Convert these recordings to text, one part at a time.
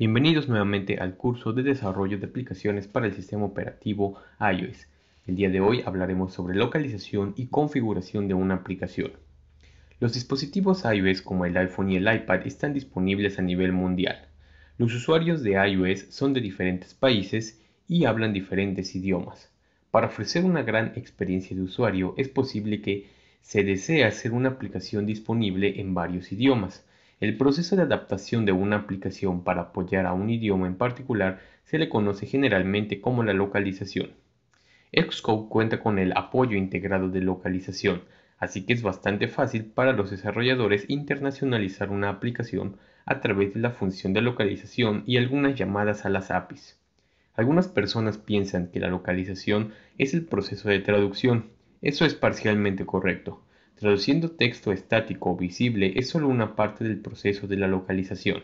Bienvenidos nuevamente al curso de desarrollo de aplicaciones para el sistema operativo iOS. El día de hoy hablaremos sobre localización y configuración de una aplicación. Los dispositivos iOS como el iPhone y el iPad están disponibles a nivel mundial. Los usuarios de iOS son de diferentes países y hablan diferentes idiomas. Para ofrecer una gran experiencia de usuario es posible que se desee hacer una aplicación disponible en varios idiomas. El proceso de adaptación de una aplicación para apoyar a un idioma en particular se le conoce generalmente como la localización. Xcode cuenta con el apoyo integrado de localización, así que es bastante fácil para los desarrolladores internacionalizar una aplicación a través de la función de localización y algunas llamadas a las APIs. Algunas personas piensan que la localización es el proceso de traducción. Eso es parcialmente correcto, Traduciendo texto estático o visible es solo una parte del proceso de la localización.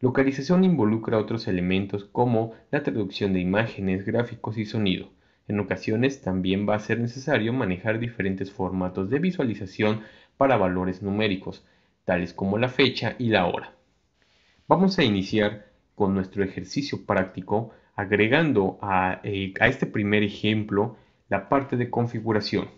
Localización involucra otros elementos como la traducción de imágenes, gráficos y sonido. En ocasiones también va a ser necesario manejar diferentes formatos de visualización para valores numéricos, tales como la fecha y la hora. Vamos a iniciar con nuestro ejercicio práctico agregando a, eh, a este primer ejemplo la parte de configuración.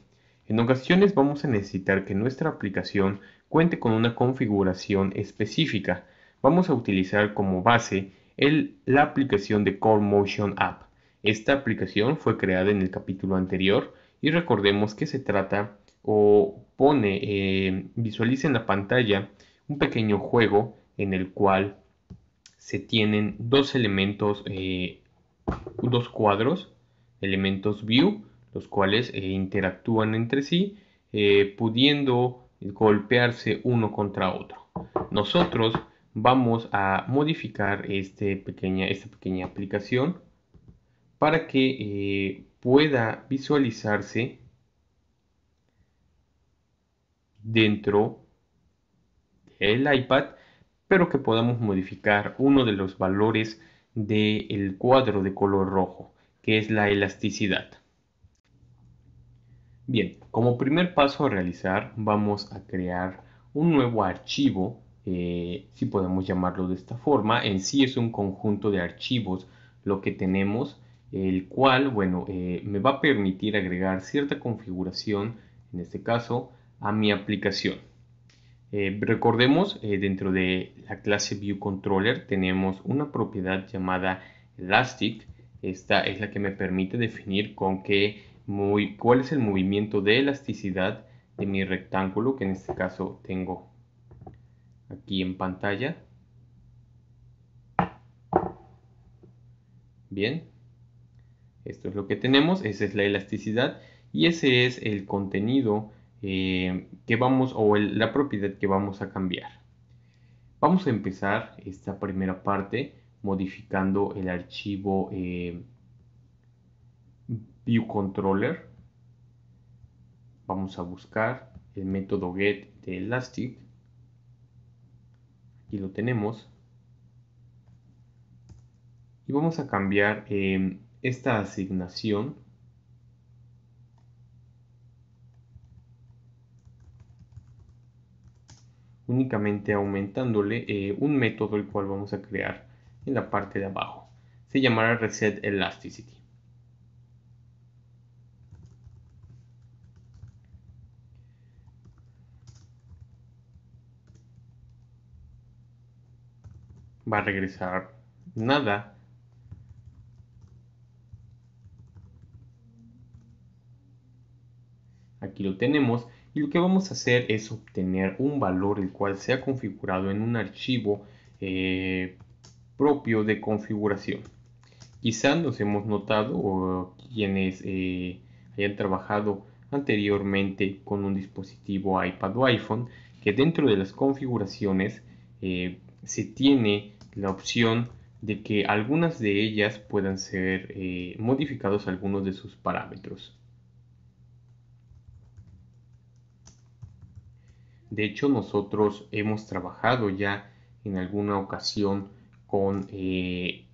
En ocasiones vamos a necesitar que nuestra aplicación cuente con una configuración específica. Vamos a utilizar como base la aplicación de Core Motion App. Esta aplicación fue creada en el capítulo anterior y recordemos que se trata o pone, eh, visualiza en la pantalla un pequeño juego en el cual se tienen dos elementos, eh, dos cuadros, elementos view los cuales eh, interactúan entre sí, eh, pudiendo golpearse uno contra otro. Nosotros vamos a modificar este pequeña, esta pequeña aplicación para que eh, pueda visualizarse dentro del iPad, pero que podamos modificar uno de los valores del cuadro de color rojo, que es la elasticidad. Bien, como primer paso a realizar vamos a crear un nuevo archivo, eh, si podemos llamarlo de esta forma. En sí es un conjunto de archivos lo que tenemos, el cual, bueno, eh, me va a permitir agregar cierta configuración, en este caso, a mi aplicación. Eh, recordemos, dentro de la clase ViewController tenemos una propiedad llamada Elastic. Esta es la que me permite definir con qué cuál es el movimiento de elasticidad de mi rectángulo, que en este caso tengo aquí en pantalla. Bien, esto es lo que tenemos, esa es la elasticidad y ese es el contenido eh, que vamos o la propiedad que vamos a cambiar. Vamos a empezar esta primera parte modificando el archivo eh, ViewController vamos a buscar el método get de elastic aquí lo tenemos y vamos a cambiar em, esta asignación únicamente aumentándole eh, un método el cual vamos a crear en la parte de abajo se llamará reset elasticity va a regresar nada. Aquí lo tenemos y lo que vamos a hacer es obtener un valor el cual sea configurado en un archivo eh, propio de configuración. Quizás nos hemos notado o quienes eh, hayan trabajado anteriormente con un dispositivo iPad o iPhone que dentro de las configuraciones eh, se tiene la opción de que algunas de ellas puedan ser eh, modificados algunos de sus parámetros. De hecho, nosotros hemos trabajado ya en alguna ocasión con eh,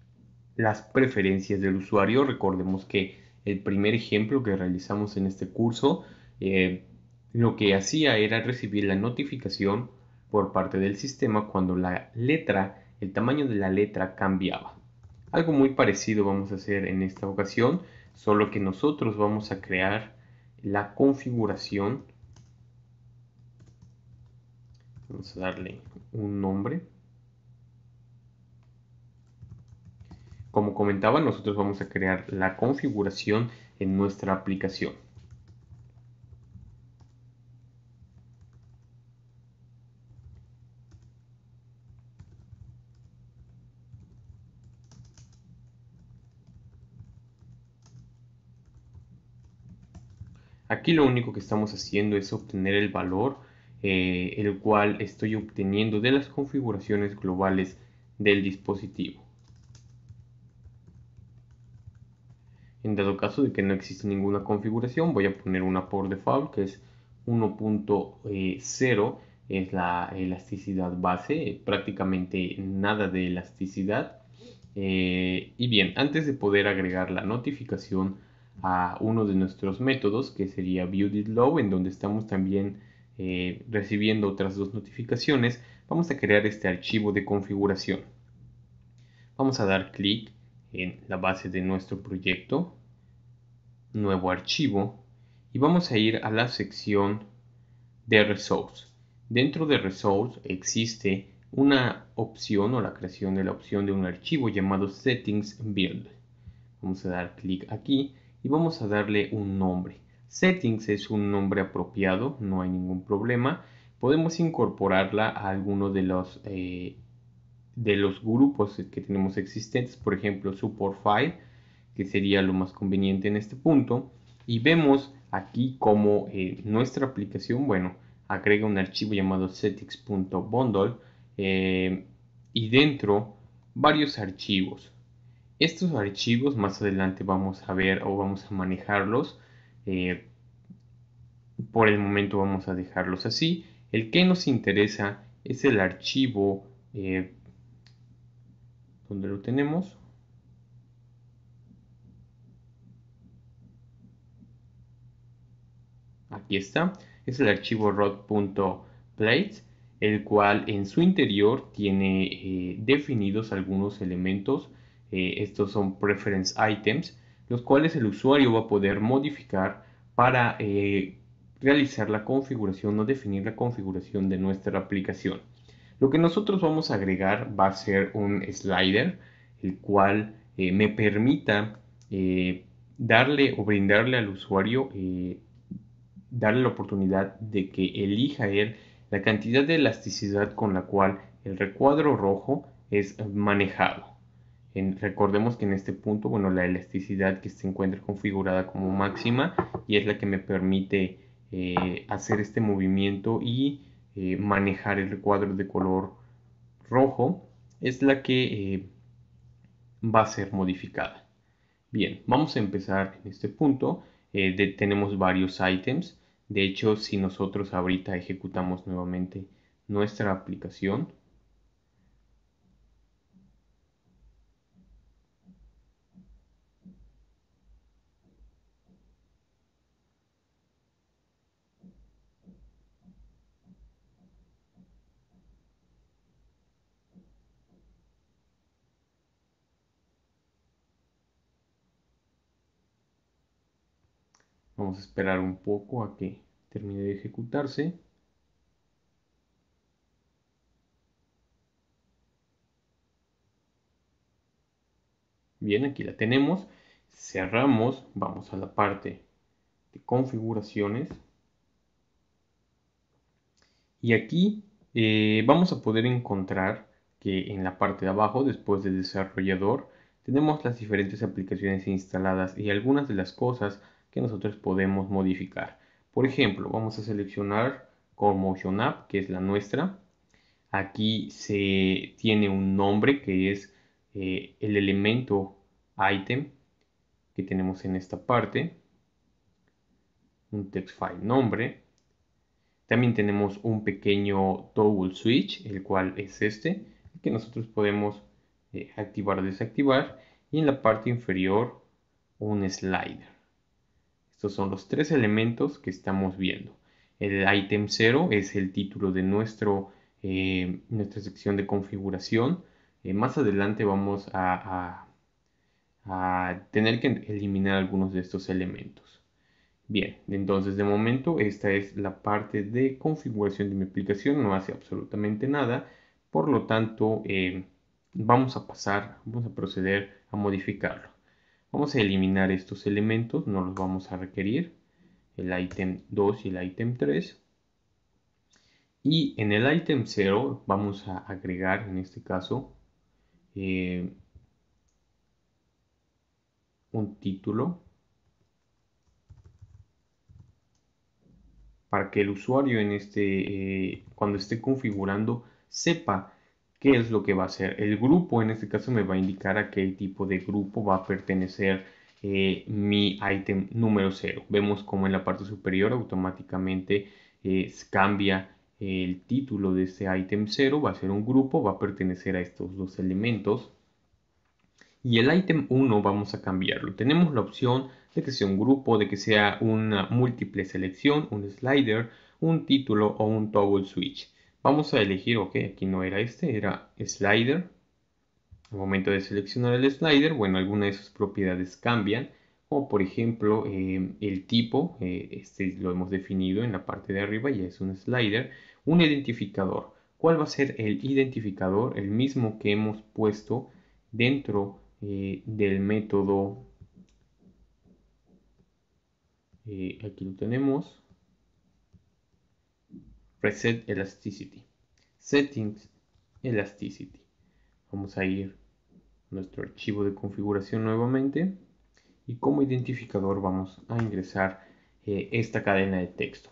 las preferencias del usuario. Recordemos que el primer ejemplo que realizamos en este curso eh, lo que hacía era recibir la notificación por parte del sistema cuando la letra el tamaño de la letra cambiaba. Algo muy parecido vamos a hacer en esta ocasión, solo que nosotros vamos a crear la configuración. Vamos a darle un nombre. Como comentaba, nosotros vamos a crear la configuración en nuestra aplicación. Aquí lo único que estamos haciendo es obtener el valor, eh, el cual estoy obteniendo de las configuraciones globales del dispositivo. En dado caso de que no existe ninguna configuración, voy a poner una por default que es 1.0, es la elasticidad base, eh, prácticamente nada de elasticidad. Eh, y bien, antes de poder agregar la notificación, a uno de nuestros métodos que sería Low, en donde estamos también eh, recibiendo otras dos notificaciones vamos a crear este archivo de configuración vamos a dar clic en la base de nuestro proyecto nuevo archivo y vamos a ir a la sección de resource dentro de resource existe una opción o la creación de la opción de un archivo llamado settings build vamos a dar clic aquí y vamos a darle un nombre. Settings es un nombre apropiado, no hay ningún problema. Podemos incorporarla a alguno de los, eh, de los grupos que tenemos existentes, por ejemplo, Support File, que sería lo más conveniente en este punto. Y vemos aquí como eh, nuestra aplicación, bueno, agrega un archivo llamado settings.bundle eh, y dentro varios archivos. Estos archivos más adelante vamos a ver o vamos a manejarlos. Eh, por el momento vamos a dejarlos así. El que nos interesa es el archivo eh, donde lo tenemos. Aquí está. Es el archivo rod.plate, el cual en su interior tiene eh, definidos algunos elementos eh, estos son preference items, los cuales el usuario va a poder modificar para eh, realizar la configuración o definir la configuración de nuestra aplicación. Lo que nosotros vamos a agregar va a ser un slider, el cual eh, me permita darle o brindarle al usuario, darle la oportunidad de que elija él la cantidad de elasticidad con la cual el recuadro rojo es manejado recordemos que en este punto, bueno, la elasticidad que se encuentra configurada como máxima y es la que me permite eh, hacer este movimiento y eh, manejar el cuadro de color rojo, es la que eh, va a ser modificada. Bien, vamos a empezar en este punto. tenemos varios ítems, De hecho, si nosotros ahorita ejecutamos nuevamente nuestra aplicación, Vamos a esperar un poco a que termine de ejecutarse. Bien, aquí la tenemos. Cerramos, vamos a la parte de configuraciones. Y aquí eh, vamos a poder encontrar que en la parte de abajo, después del desarrollador, tenemos las diferentes aplicaciones instaladas y algunas de las cosas que nosotros podemos modificar. Por ejemplo, vamos a seleccionar Motion App, que es la nuestra. Aquí se tiene un nombre que es eh, el elemento item que tenemos en esta parte. Un text file nombre. También tenemos un pequeño toggle switch, el cual es este, que nosotros podemos eh, activar o desactivar. Y en la parte inferior un slider. Estos son los tres elementos que estamos viendo. El item 0 es el título de nuestro, eh, nuestra sección de configuración. Eh, más adelante vamos a, tener que eliminar algunos de estos elementos. Bien, entonces de momento esta es la parte de configuración de mi aplicación, no hace absolutamente nada, por lo tanto eh, vamos a pasar, vamos a proceder a modificarlo. Vamos a eliminar estos elementos, no los vamos a requerir, el ítem 2 y el ítem 3. Y en el ítem 0 vamos a agregar, en este caso, eh, un título para que el usuario en este, eh, cuando esté configurando sepa qué es lo que va a hacer. El grupo en este caso me va a indicar a qué tipo de grupo va a pertenecer eh, mi ítem número 0. Vemos como en la parte superior automáticamente eh, cambia el título de este ítem 0, va a ser un grupo, va a pertenecer a estos dos elementos. Y el ítem 1 vamos a cambiarlo. Tenemos la opción de que sea un grupo, de que sea una múltiple selección, un slider, un título o un toggle switch. Vamos a elegir, ok, aquí no era este, era slider. Al momento de seleccionar el slider, bueno, alguna de sus propiedades cambian, O por ejemplo eh, el tipo, eh, este lo hemos definido en la parte de arriba, ya es un slider, un identificador. ¿Cuál va a ser el identificador? El mismo que hemos puesto dentro eh, del método. aquí lo tenemos Reset Elasticity. Settings Elasticity. Vamos a ir a nuestro archivo de configuración nuevamente y como identificador vamos a ingresar eh, esta cadena de texto.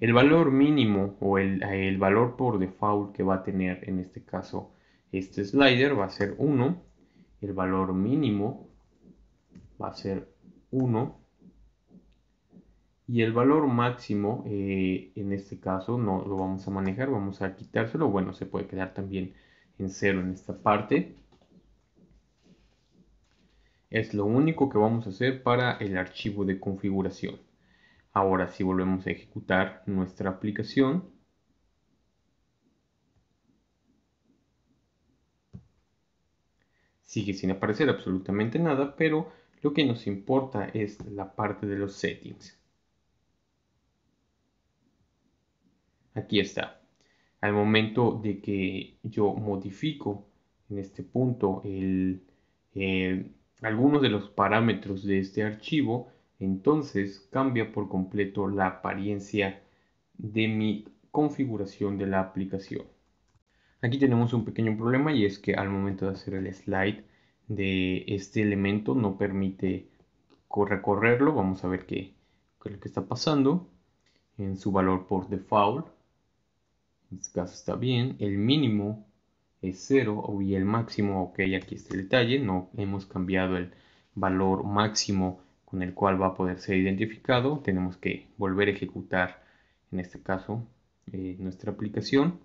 El valor mínimo o el, el, valor por default que va a tener en este caso este slider va a ser 1. El valor mínimo va a ser 1 y el valor máximo, eh, en este caso, no lo vamos a manejar, vamos a quitárselo. Bueno, se puede quedar también en cero en esta parte. Es lo único que vamos a hacer para el archivo de configuración. Ahora si volvemos a ejecutar nuestra aplicación, sigue sin aparecer absolutamente nada, pero lo que nos importa es la parte de los settings. aquí está. Al momento de que yo modifico en este punto eh, algunos de los parámetros de este archivo, entonces cambia por completo la apariencia de mi configuración de la aplicación. Aquí tenemos un pequeño problema y es que al momento de hacer el slide de este elemento no permite recorrerlo. Vamos a ver qué, qué es lo que está pasando en su valor por default en este caso está bien, el mínimo es 0 y el máximo, ok, aquí está el detalle, no hemos cambiado el valor máximo con el cual va a poder ser identificado, tenemos que volver a ejecutar en este caso eh, nuestra aplicación.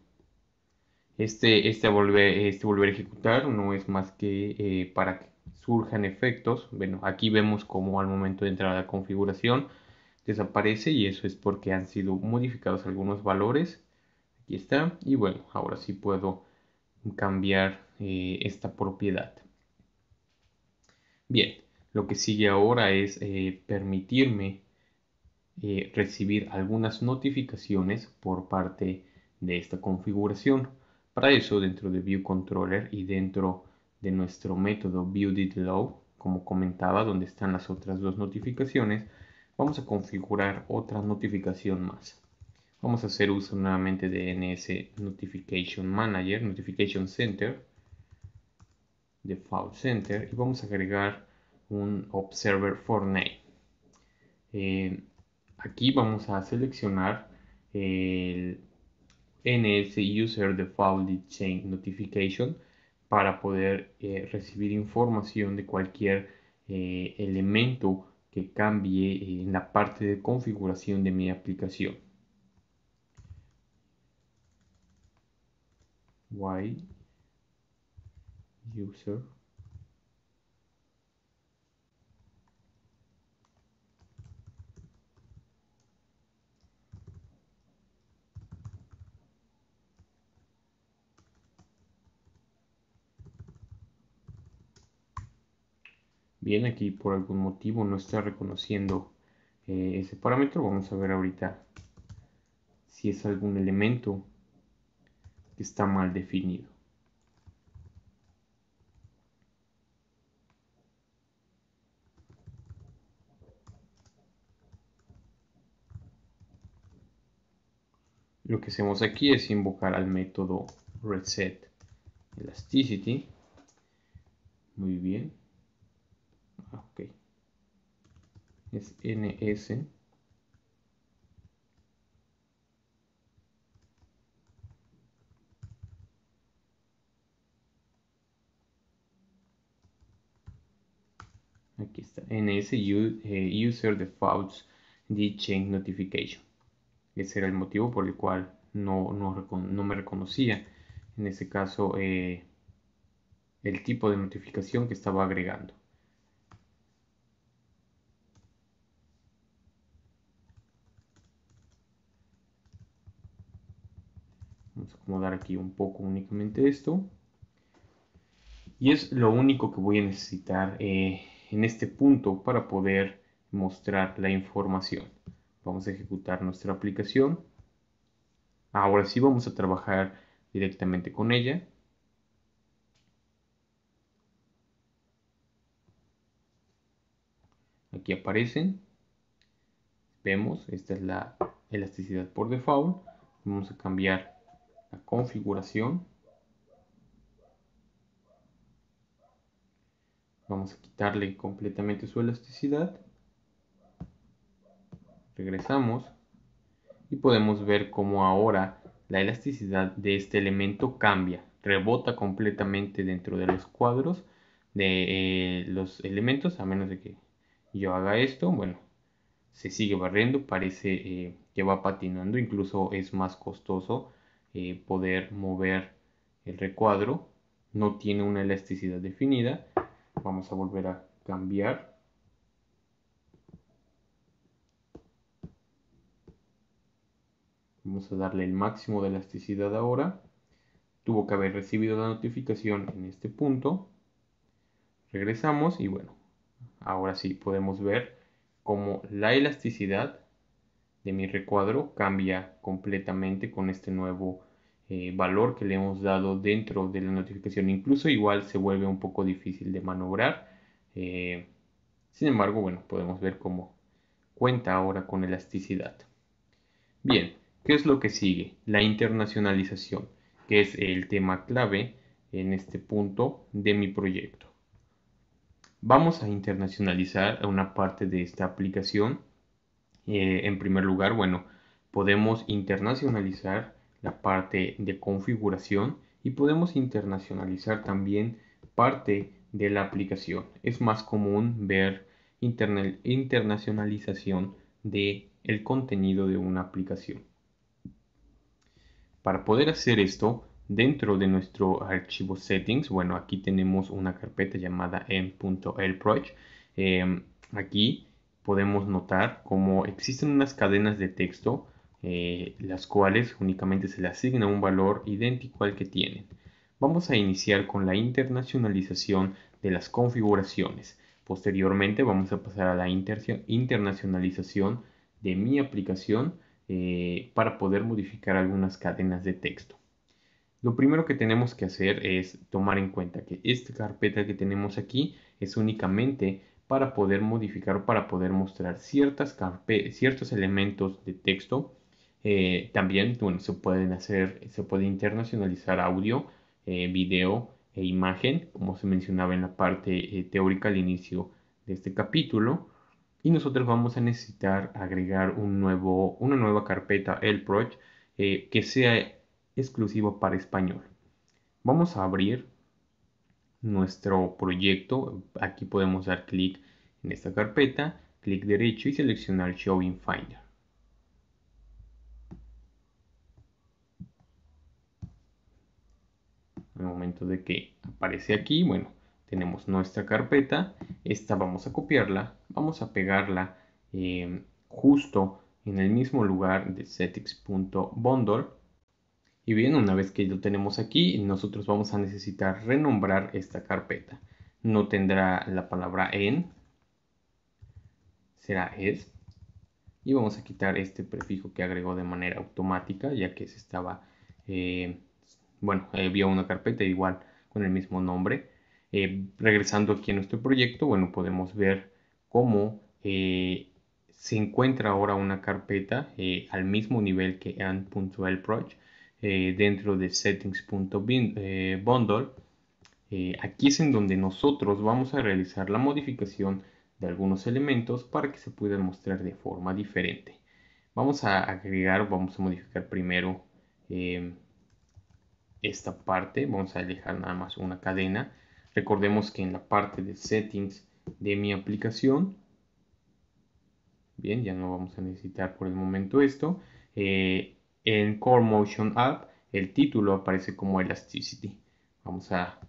Este, este, volver, este volver a ejecutar no es más que eh, para que surjan efectos. Bueno, aquí vemos como al momento de entrar a la configuración desaparece y eso es porque han sido modificados algunos valores Aquí está. Y bueno, ahora sí puedo cambiar eh, esta propiedad. Bien, lo que sigue ahora es eh, permitirme eh, recibir algunas notificaciones por parte de esta configuración. Para eso, dentro de ViewController y dentro de nuestro método ViewDidLow, como comentaba, donde están las otras dos notificaciones, vamos a configurar otra notificación más. Vamos a hacer uso nuevamente de NS Notification Manager, Notification Center, Default Center y vamos a agregar un Observer for Name. Eh, aquí vamos a seleccionar el NS User Default Chain Notification para poder eh, recibir información de cualquier eh, elemento que cambie en la parte de configuración de mi aplicación. y user Bien, aquí por algún motivo no está reconociendo eh, ese parámetro. Vamos a ver ahorita si es algún elemento que está mal definido. Lo que hacemos aquí es invocar al método reset elasticity. Muy bien. Ok. Es ns aquí está, NS eh, User Defaults D Change Notification. Ese era el motivo por el cual no, me reconocía, en ese caso, eh, el tipo de notificación que estaba agregando. Vamos a acomodar aquí un poco únicamente esto. Y es lo único que voy a necesitar eh, en este punto para poder mostrar la información. Vamos a ejecutar nuestra aplicación. Ahora sí vamos a trabajar directamente con ella. Aquí aparecen. Vemos, esta es la elasticidad por default. Vamos a cambiar la configuración. Vamos a quitarle completamente su elasticidad. Regresamos y podemos ver cómo ahora la elasticidad de este elemento cambia, rebota completamente dentro de los cuadros de eh, los elementos, a menos de que yo haga esto, bueno, se sigue barriendo, parece eh, que va patinando, incluso es más costoso eh, poder mover el recuadro, no tiene una elasticidad definida vamos a volver a cambiar vamos a darle el máximo de elasticidad ahora tuvo que haber recibido la notificación en este punto regresamos y bueno ahora sí podemos ver cómo la elasticidad de mi recuadro cambia completamente con este nuevo eh, valor que le hemos dado dentro de la notificación. Incluso igual se vuelve un poco difícil de manobrar. Eh, sin embargo, bueno, podemos ver cómo cuenta ahora con elasticidad. Bien, ¿qué es lo que sigue? La internacionalización, que es el tema clave en este punto de mi proyecto. Vamos a internacionalizar una parte de esta aplicación. Eh, en primer lugar, bueno, podemos internacionalizar la parte de configuración y podemos internacionalizar también parte de la aplicación. Es más común ver internacionalización de el contenido de una aplicación. Para poder hacer esto, dentro de nuestro archivo settings, bueno, aquí tenemos una carpeta llamada m.lproj. Eh, aquí podemos notar cómo existen unas cadenas de texto eh, las cuales únicamente se le asigna un valor idéntico al que tienen. Vamos a iniciar con la internacionalización de las configuraciones. Posteriormente vamos a pasar a la internacionalización de mi aplicación eh, para poder modificar algunas cadenas de texto. Lo primero que tenemos que hacer es tomar en cuenta que esta carpeta que tenemos aquí es únicamente para poder modificar, para poder mostrar ciertas ciertos elementos de texto eh, también se pueden hacer, se puede internacionalizar audio, eh, video e imagen, como se mencionaba en la parte eh, teórica al inicio de este capítulo. Y nosotros vamos a necesitar agregar un nuevo, una nueva carpeta, el project, que sea exclusivo para español. Vamos a abrir nuestro proyecto. Aquí podemos dar clic en esta carpeta, clic derecho y seleccionar Show in Finder. En momento de que aparece aquí, bueno, tenemos nuestra carpeta. Esta vamos a copiarla, vamos a pegarla eh, justo en el mismo lugar de settings.bundle. Y bien, una vez que lo tenemos aquí, nosotros vamos a necesitar renombrar esta carpeta. No tendrá la palabra en, será es. Y vamos a quitar este prefijo que agregó de manera automática, ya que se estaba eh, bueno, eh, una carpeta igual con el mismo nombre. Eh, regresando aquí a nuestro proyecto, bueno, podemos ver cómo eh, se encuentra ahora una carpeta eh, al mismo nivel que eh, dentro de settings.bundle. aquí es en donde nosotros vamos a realizar la modificación de algunos elementos para que se puedan mostrar de forma diferente. Vamos a agregar, vamos a modificar primero esta parte, vamos a dejar nada más una cadena. Recordemos que en la parte de settings de mi aplicación, bien, ya no vamos a necesitar por el momento esto, eh, en Core Motion App el título aparece como Elasticity. Vamos a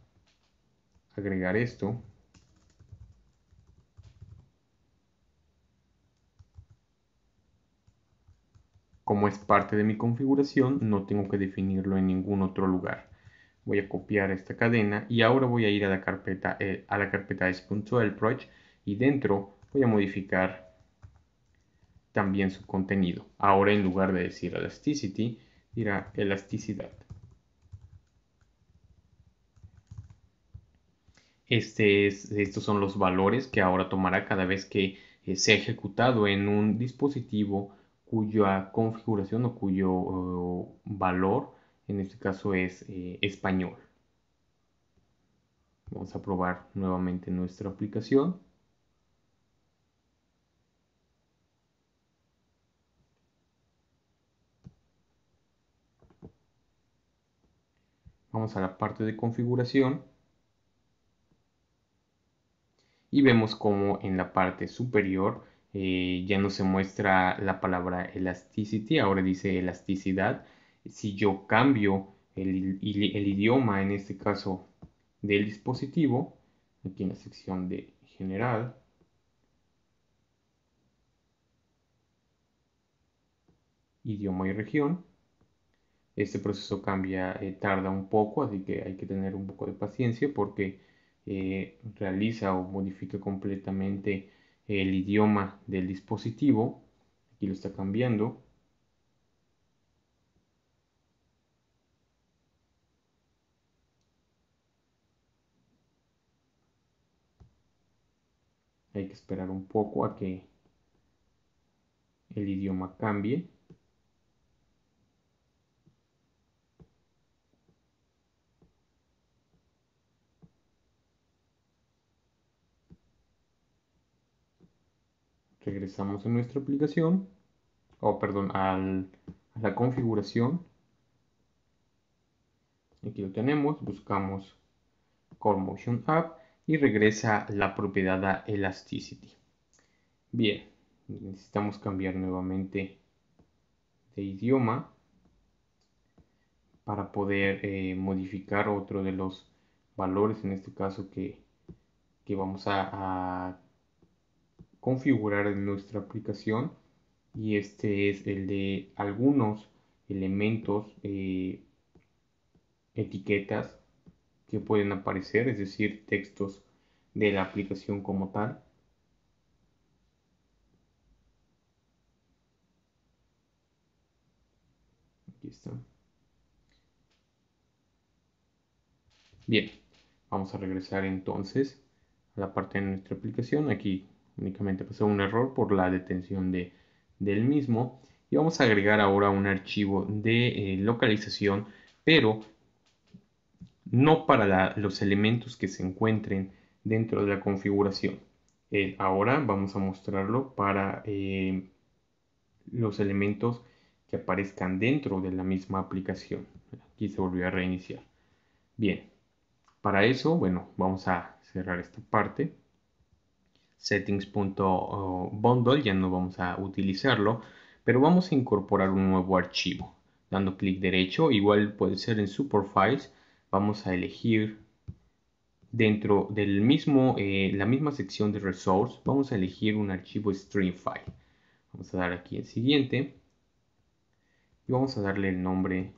agregar esto. Como es parte de mi configuración, no tengo que definirlo en ningún otro lugar. Voy a copiar esta cadena y ahora voy a ir a la carpeta, eh, a la carpeta y dentro voy a modificar también su contenido. Ahora en lugar de decir elasticity, dirá elasticidad. Este estos son los valores que ahora tomará cada vez que se eh, sea ejecutado en un dispositivo cuya configuración o cuyo eh, valor en este caso es eh, español. Vamos a probar nuevamente nuestra aplicación. Vamos a la parte de configuración. Y vemos como en la parte superior eh, ya no se muestra la palabra elasticity, ahora dice elasticidad. Si yo cambio el, idioma, en este caso del dispositivo, aquí en la sección de general, idioma y región, este proceso cambia, eh, tarda un poco, así que hay que tener un poco de paciencia porque eh, realiza o modifica completamente el idioma del dispositivo. Aquí lo está cambiando. Hay que esperar un poco a que el idioma cambie. regresamos a nuestra aplicación, o perdón, a la configuración. Aquí lo tenemos, buscamos Core Motion App y regresa la propiedad a Elasticity. Bien, necesitamos cambiar nuevamente de idioma para poder eh, modificar otro de los valores, en este caso que, vamos a, a configurar en nuestra aplicación y este es el de algunos elementos eh, etiquetas que pueden aparecer es decir textos de la aplicación como tal aquí está bien vamos a regresar entonces a la parte de nuestra aplicación aquí únicamente pasó pues, un error por la detención de, del mismo y vamos a agregar ahora un archivo de eh, localización pero no para los elementos que se encuentren dentro de la configuración eh, ahora vamos a mostrarlo para eh, los elementos que aparezcan dentro de la misma aplicación aquí se volvió a reiniciar bien para eso bueno vamos a cerrar esta parte settings.bundle, ya no vamos a utilizarlo, pero vamos a incorporar un nuevo archivo. Dando clic derecho, igual puede ser en super Files, vamos a elegir dentro de eh, la misma sección de Resource, vamos a elegir un archivo Stream File. Vamos a dar aquí el siguiente y vamos a darle el nombre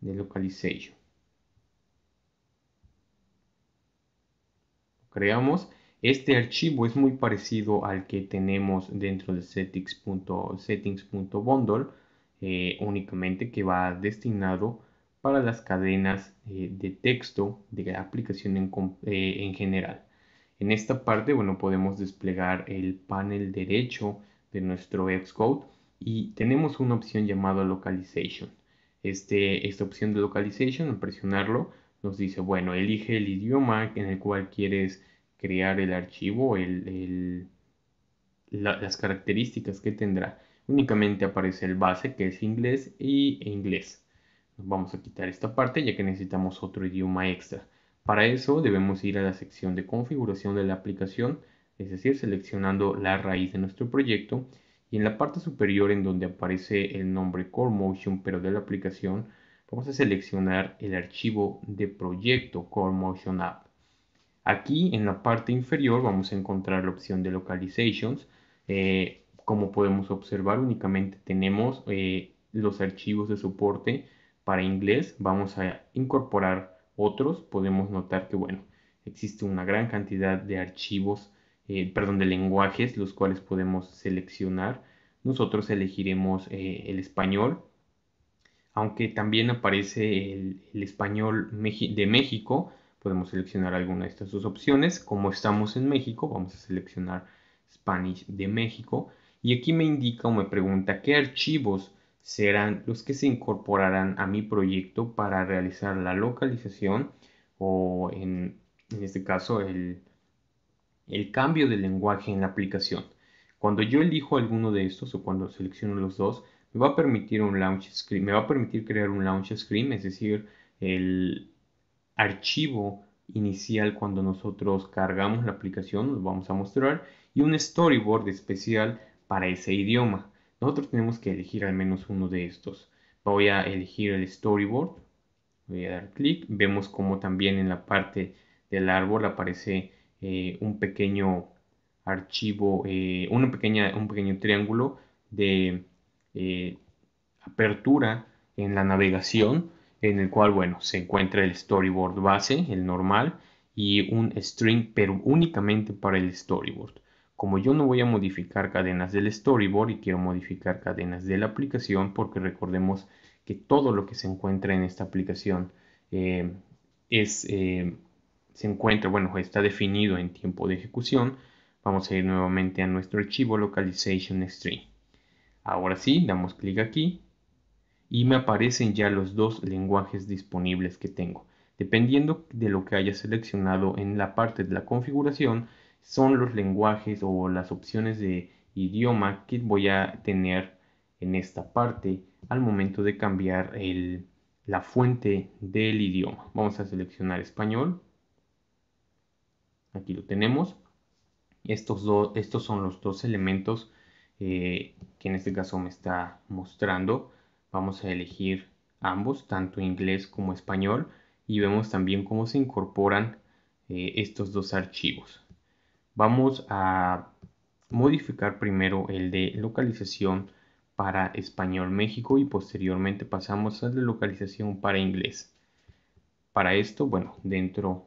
de Localization. Creamos este archivo es muy parecido al que tenemos dentro de settings.bundle, eh, únicamente que va destinado para las cadenas eh, de texto de la aplicación eh, en, general. En esta parte, bueno, podemos desplegar el panel derecho de nuestro Xcode y tenemos una opción llamada Localization. Este, esta opción de Localization, al presionarlo, nos dice, bueno, elige el idioma en el cual quieres crear el archivo, las características que tendrá. Únicamente aparece el base que es inglés y e inglés. Vamos a quitar esta parte ya que necesitamos otro idioma extra. Para eso debemos ir a la sección de configuración de la aplicación, es decir, seleccionando la raíz de nuestro proyecto y en la parte superior en donde aparece el nombre Core Motion pero de la aplicación, vamos a seleccionar el archivo de proyecto Core Motion App. Aquí en la parte inferior vamos a encontrar la opción de localizations. Eh, como podemos observar únicamente tenemos eh, los archivos de soporte para inglés. Vamos a incorporar otros. Podemos notar que bueno, existe una gran cantidad de archivos, eh, perdón, de lenguajes los cuales podemos seleccionar. Nosotros elegiremos el español, aunque también aparece el español de México Podemos seleccionar alguna de estas dos opciones. Como estamos en México, vamos a seleccionar Spanish de México. Y aquí me indica o me pregunta qué archivos serán los que se incorporarán a mi proyecto para realizar la localización o en, este caso el, el cambio de lenguaje en la aplicación. Cuando yo elijo alguno de estos o cuando selecciono los dos, me va a permitir un launch screen, me va a permitir crear un launch screen, es decir, el, archivo inicial cuando nosotros cargamos la aplicación, nos vamos a mostrar, y un storyboard especial para ese idioma. Nosotros tenemos que elegir al menos uno de estos. Voy a elegir el storyboard, voy a dar clic, vemos como también en la parte del árbol aparece eh, un pequeño archivo, eh, una pequeña, un pequeño triángulo de eh, apertura en la navegación en el cual, bueno, se encuentra el storyboard base, el normal, y un string, pero únicamente para el storyboard. Como yo no voy a modificar cadenas del storyboard y quiero modificar cadenas de la aplicación, porque recordemos que todo lo que se encuentra en esta aplicación eh, es, eh, se encuentra, bueno, está definido en tiempo de ejecución. Vamos a ir nuevamente a nuestro archivo localization string. Ahora sí, damos clic aquí y me aparecen ya los dos lenguajes disponibles que tengo. Dependiendo de lo que haya seleccionado en la parte de la configuración, son los lenguajes o las opciones de idioma que voy a tener en esta parte al momento de cambiar la fuente del idioma. Vamos a seleccionar español. Aquí lo tenemos. Estos, dos estos son los dos elementos eh, que en este caso me está mostrando. Vamos a elegir ambos, tanto inglés como español, y vemos también cómo se incorporan eh, estos dos archivos. Vamos a modificar primero el de localización para español México y posteriormente pasamos al de localización para inglés. Para esto, bueno, dentro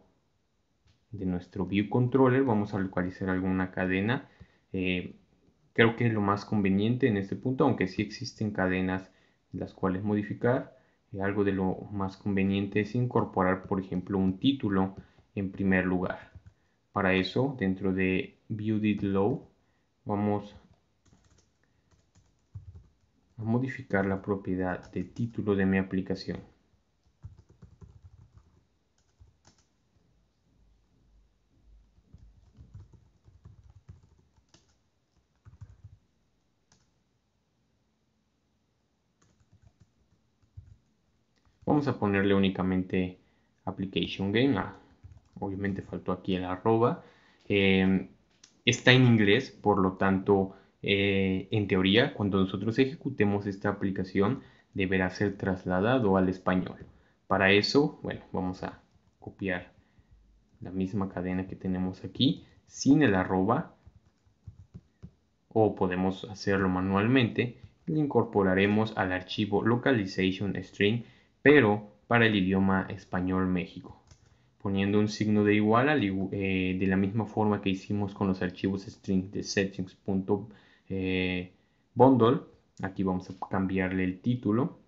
de nuestro view controller vamos a localizar alguna cadena. Eh, creo que es lo más conveniente en este punto, aunque sí existen cadenas las cuales modificar. y eh, algo de lo más conveniente es incorporar, por ejemplo, un título en primer lugar. Para eso, dentro de ViewDidLow, vamos a modificar la propiedad de título de mi aplicación. Vamos a ponerle únicamente application game. Ah, obviamente faltó aquí el arroba. Eh, está en inglés, por lo tanto, eh, en teoría, cuando nosotros ejecutemos esta aplicación, deberá ser trasladado al español. Para eso, bueno, vamos a copiar la misma cadena que tenemos aquí, sin el arroba, o podemos hacerlo manualmente, le incorporaremos al archivo localization string pero para el idioma español México, poniendo un signo de igual eh, de la misma forma que hicimos con los archivos string de settings.bundle. Eh, Aquí vamos a cambiarle el título.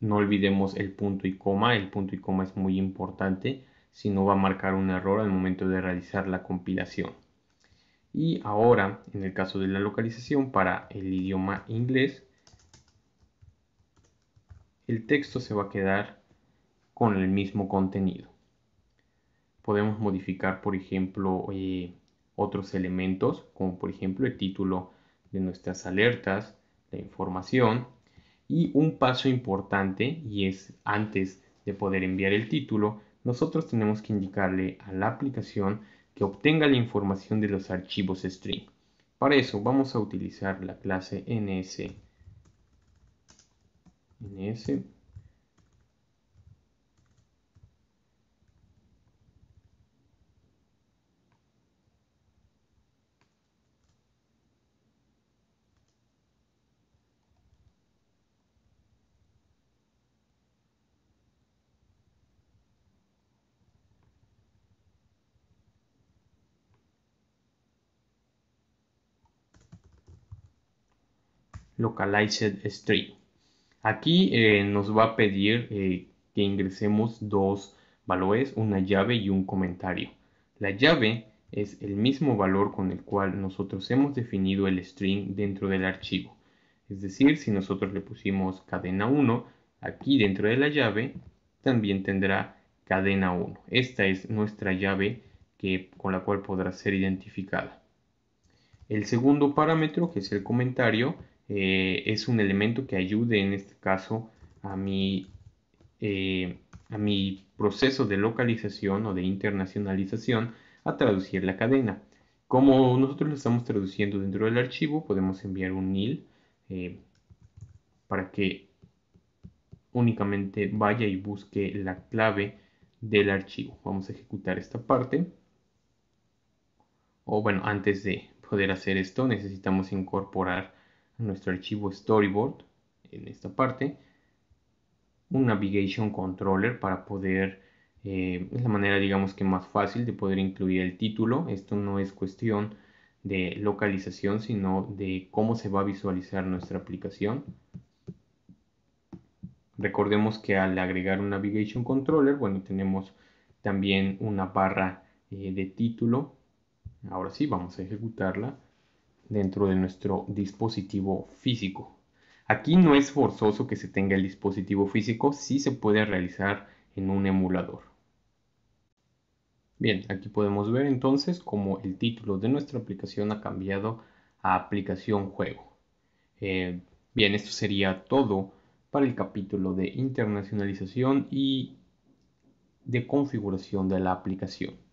No olvidemos el punto y coma, el punto y coma es muy importante, si no va a marcar un error al momento de realizar la compilación. Y ahora, en el caso de la localización para el idioma inglés, el texto se va a quedar con el mismo contenido. Podemos modificar, por ejemplo, eh, otros elementos, como por ejemplo el título de nuestras alertas, la información. Y un paso importante, y es antes de poder enviar el título, nosotros tenemos que indicarle a la aplicación que obtenga la información de los archivos string. Para eso vamos a utilizar la clase ns, ns Localized String. Aquí eh, nos va a pedir eh, que ingresemos dos valores, una llave y un comentario. La llave es el mismo valor con el cual nosotros hemos definido el string dentro del archivo. Es decir, si nosotros le pusimos cadena 1, aquí dentro de la llave también tendrá cadena 1. Esta es nuestra llave que, con la cual podrá ser identificada. El segundo parámetro, que es el comentario, eh, es un elemento que ayude en este caso a mi, eh, a mi proceso de localización o de internacionalización a traducir la cadena. Como nosotros lo estamos traduciendo dentro del archivo, podemos enviar un nil eh, para que únicamente vaya y busque la clave del archivo. Vamos a ejecutar esta parte. O bueno, antes de poder hacer esto necesitamos incorporar nuestro archivo storyboard en esta parte, un navigation controller para poder, eh, es la manera digamos que más fácil de poder incluir el título, esto no es cuestión de localización sino de cómo se va a visualizar nuestra aplicación. Recordemos que al agregar un navigation controller, bueno, tenemos también una barra eh, de título. Ahora sí, vamos a ejecutarla dentro de nuestro dispositivo físico. Aquí no es forzoso que se tenga el dispositivo físico, sí se puede realizar en un emulador. Bien, aquí podemos ver entonces cómo el título de nuestra aplicación ha cambiado a aplicación juego. Eh, bien, esto sería todo para el capítulo de internacionalización y de configuración de la aplicación.